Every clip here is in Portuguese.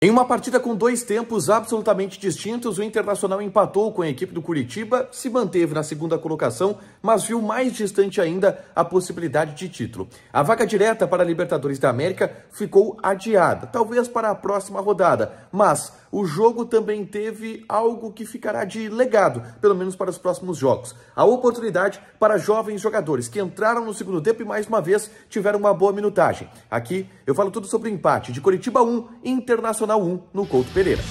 Em uma partida com dois tempos absolutamente distintos, o Internacional empatou com a equipe do Curitiba, se manteve na segunda colocação, mas viu mais distante ainda a possibilidade de título. A vaga direta para a Libertadores da América ficou adiada, talvez para a próxima rodada, mas o jogo também teve algo que ficará de legado, pelo menos para os próximos jogos. A oportunidade para jovens jogadores que entraram no segundo tempo e mais uma vez tiveram uma boa minutagem. Aqui eu falo tudo sobre o empate de Coritiba 1 e Internacional 1 no Couto Pereira.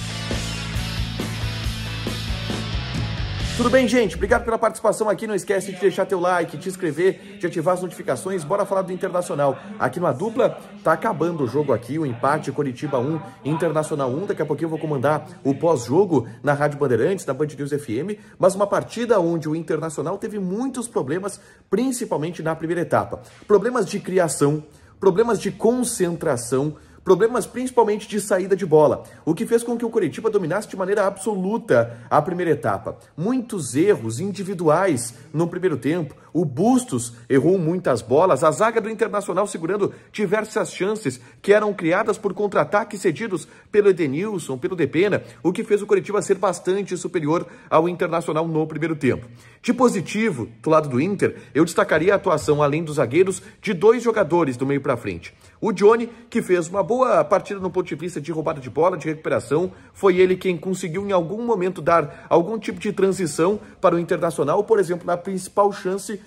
Tudo bem, gente? Obrigado pela participação aqui. Não esquece de deixar teu like, de inscrever, de ativar as notificações. Bora falar do Internacional. Aqui na dupla, tá acabando o jogo aqui, o empate Coritiba 1, Internacional 1. Daqui a pouquinho eu vou comandar o pós-jogo na Rádio Bandeirantes, na Band News FM. Mas uma partida onde o Internacional teve muitos problemas, principalmente na primeira etapa. Problemas de criação, problemas de concentração, problemas principalmente de saída de bola, o que fez com que o Curitiba dominasse de maneira absoluta a primeira etapa. Muitos erros individuais no primeiro tempo, o Bustos errou muitas bolas, a zaga do Internacional segurando diversas chances que eram criadas por contra-ataques cedidos pelo Edenilson, pelo Depena, o que fez o Coritiba ser bastante superior ao Internacional no primeiro tempo. De positivo, do lado do Inter, eu destacaria a atuação, além dos zagueiros, de dois jogadores do meio para frente. O Johnny, que fez uma boa partida no ponto de vista de roubada de bola, de recuperação, foi ele quem conseguiu em algum momento dar algum tipo de transição para o Internacional, por exemplo, na principal chance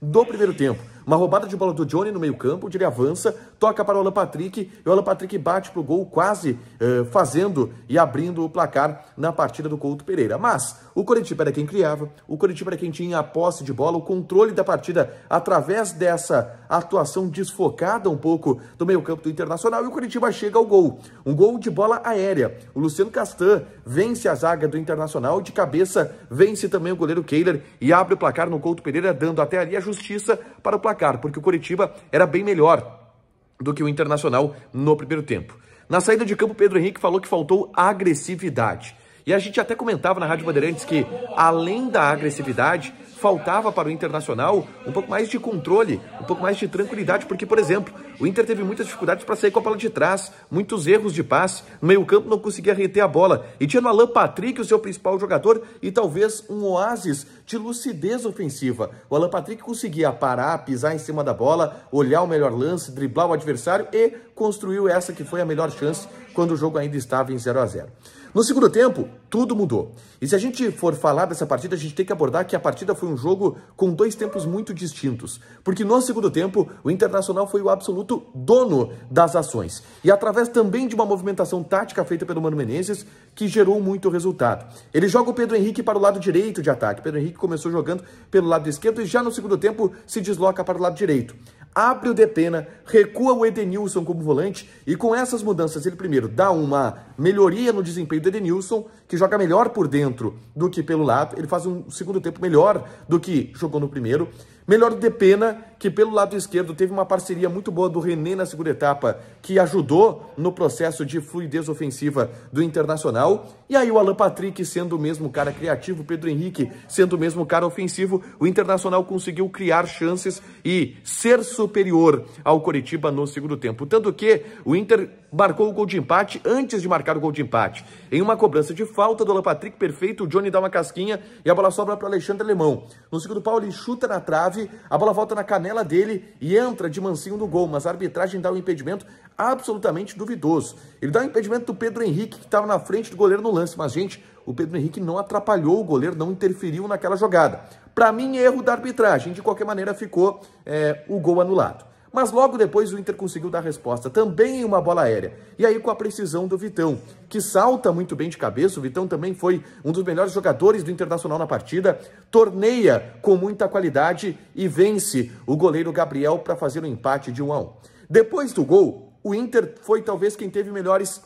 do primeiro tempo. Uma roubada de bola do Johnny no meio-campo, onde ele avança, toca para o Alan Patrick e o Alan Patrick bate para o gol, quase eh, fazendo e abrindo o placar na partida do Couto Pereira. Mas o Coritiba era quem criava, o Coritiba era quem tinha a posse de bola, o controle da partida através dessa atuação desfocada um pouco do meio-campo do Internacional e o Coritiba chega ao gol. Um gol de bola aérea. O Luciano Castan vence a zaga do Internacional, de cabeça vence também o goleiro Kehler e abre o placar no Couto Pereira, dando até ali a justiça para o placar, porque o Coritiba era bem melhor do que o Internacional no primeiro tempo. Na saída de campo, Pedro Henrique falou que faltou agressividade. E a gente até comentava na Rádio Bandeirantes que, além da agressividade, faltava para o Internacional um pouco mais de controle, um pouco mais de tranquilidade, porque, por exemplo, o Inter teve muitas dificuldades para sair com a bola de trás, muitos erros de passe, no meio-campo não conseguia reter a bola, e tinha no Alan Patrick, o seu principal jogador, e talvez um oásis de lucidez ofensiva. O Alan Patrick conseguia parar, pisar em cima da bola, olhar o melhor lance, driblar o adversário e construiu essa que foi a melhor chance quando o jogo ainda estava em 0 a 0 No segundo tempo, tudo mudou. E se a gente for falar dessa partida, a gente tem que abordar que a partida foi um jogo com dois tempos muito distintos. Porque no segundo tempo, o Internacional foi o absoluto dono das ações. E através também de uma movimentação tática feita pelo Mano Menezes, que gerou muito resultado. Ele joga o Pedro Henrique para o lado direito de ataque. Pedro Henrique que começou jogando pelo lado esquerdo e já no segundo tempo se desloca para o lado direito. Abre o Depena, recua o Edenilson como volante e com essas mudanças ele primeiro dá uma melhoria no desempenho do Edenilson, que joga melhor por dentro do que pelo lado, ele faz um segundo tempo melhor do que jogou no primeiro Melhor de pena que pelo lado esquerdo teve uma parceria muito boa do René na segunda etapa, que ajudou no processo de fluidez ofensiva do Internacional. E aí o Alan Patrick sendo o mesmo cara criativo, Pedro Henrique sendo o mesmo cara ofensivo, o Internacional conseguiu criar chances e ser superior ao Coritiba no segundo tempo. Tanto que o Inter marcou o gol de empate antes de marcar o gol de empate. Em uma cobrança de falta do Alan Patrick perfeito, o Johnny dá uma casquinha e a bola sobra para Alexandre Alemão. No segundo pau ele chuta na trave trave, a bola volta na canela dele e entra de mansinho no gol, mas a arbitragem dá um impedimento absolutamente duvidoso. Ele dá um impedimento do Pedro Henrique, que estava na frente do goleiro no lance, mas, gente, o Pedro Henrique não atrapalhou o goleiro, não interferiu naquela jogada. Para mim, erro da arbitragem. De qualquer maneira, ficou é, o gol anulado. Mas logo depois o Inter conseguiu dar resposta, também em uma bola aérea. E aí com a precisão do Vitão, que salta muito bem de cabeça. O Vitão também foi um dos melhores jogadores do Internacional na partida. Torneia com muita qualidade e vence o goleiro Gabriel para fazer o um empate de 1 a 1. Depois do gol, o Inter foi talvez quem teve melhores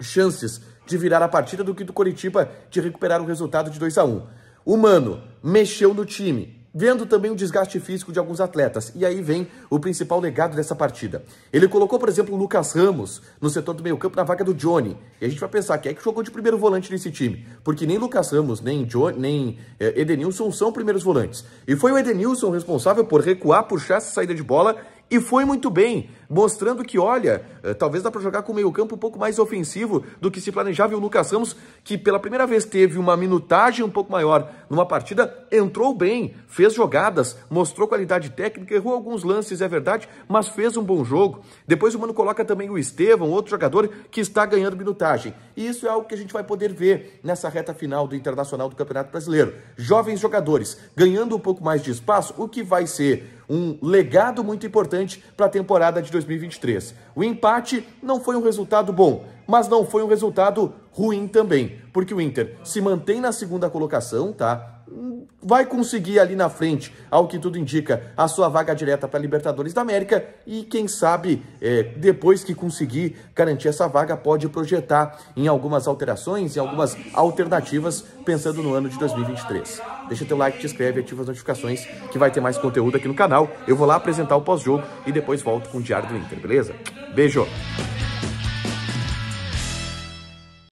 chances de virar a partida do que do Coritiba de recuperar o resultado de 2 a 1. O Mano mexeu no time, vendo também o desgaste físico de alguns atletas. E aí vem o principal legado dessa partida. Ele colocou, por exemplo, o Lucas Ramos no setor do meio-campo na vaga do Johnny. E a gente vai pensar quem é que jogou de primeiro volante nesse time, porque nem Lucas Ramos, nem Johnny, nem eh, Edenilson são primeiros volantes. E foi o Edenilson responsável por recuar, puxar essa saída de bola e foi muito bem mostrando que, olha, eh, talvez dá para jogar com o meio-campo um pouco mais ofensivo do que se planejava. E o Lucas Ramos, que pela primeira vez teve uma minutagem um pouco maior numa partida, entrou bem, fez jogadas, mostrou qualidade técnica, errou alguns lances, é verdade, mas fez um bom jogo. Depois o Mano coloca também o Estevão, outro jogador que está ganhando minutagem. E isso é algo que a gente vai poder ver nessa reta final do Internacional do Campeonato Brasileiro. Jovens jogadores ganhando um pouco mais de espaço, o que vai ser um legado muito importante para a temporada de 2020. 2023. O empate não foi um resultado bom, mas não foi um resultado ruim também, porque o Inter se mantém na segunda colocação, tá? vai conseguir ali na frente, ao que tudo indica, a sua vaga direta para a Libertadores da América e quem sabe é, depois que conseguir garantir essa vaga pode projetar em algumas alterações, em algumas alternativas pensando no ano de 2023. Deixa teu like, te inscreve, ativa as notificações que vai ter mais conteúdo aqui no canal. Eu vou lá apresentar o pós-jogo e depois volto com o Diário do Inter, beleza? Beijo!